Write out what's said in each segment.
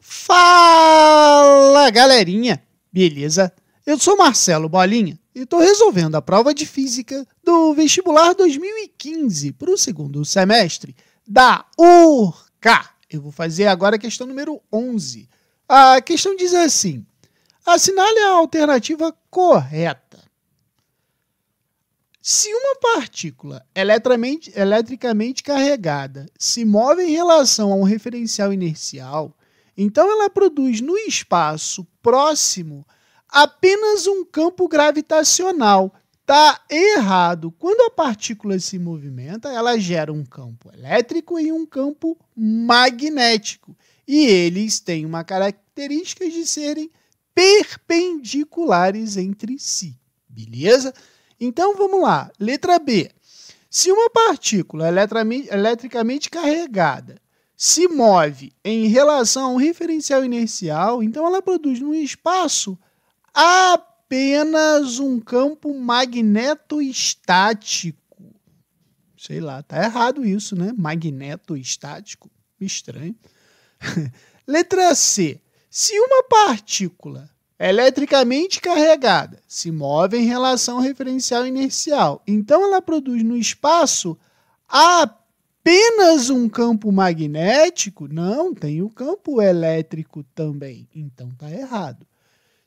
Fala galerinha, beleza? Eu sou Marcelo Bolinha e estou resolvendo a prova de física do vestibular 2015 para o segundo semestre da URCA. Eu vou fazer agora a questão número 11. A questão diz assim: assinale a alternativa correta. Se uma partícula eletricamente carregada se move em relação a um referencial inercial, então ela produz no espaço próximo apenas um campo gravitacional. Está errado. Quando a partícula se movimenta, ela gera um campo elétrico e um campo magnético. E eles têm uma característica de serem perpendiculares entre si. Beleza? Então vamos lá. Letra B. Se uma partícula eletricamente carregada se move em relação ao referencial inercial, então ela produz no espaço apenas um campo magnetoestático. Sei lá, tá errado isso, né? Magnetoestático, estranho. Letra C. Se uma partícula eletricamente carregada se move em relação ao referencial inercial, então ela produz no espaço apenas apenas um campo magnético, não, tem o campo elétrico também. Então está errado.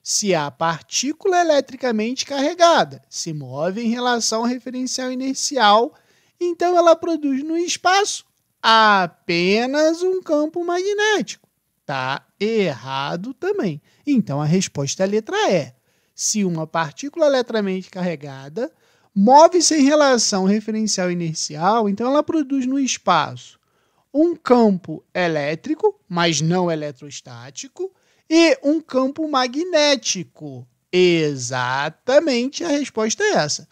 Se a partícula eletricamente carregada se move em relação ao referencial inercial, então ela produz no espaço apenas um campo magnético. está errado também. Então a resposta é a letra E. Se uma partícula eletricamente carregada Move-se em relação referencial inercial, então ela produz no espaço um campo elétrico, mas não eletrostático, e um campo magnético. Exatamente a resposta é essa.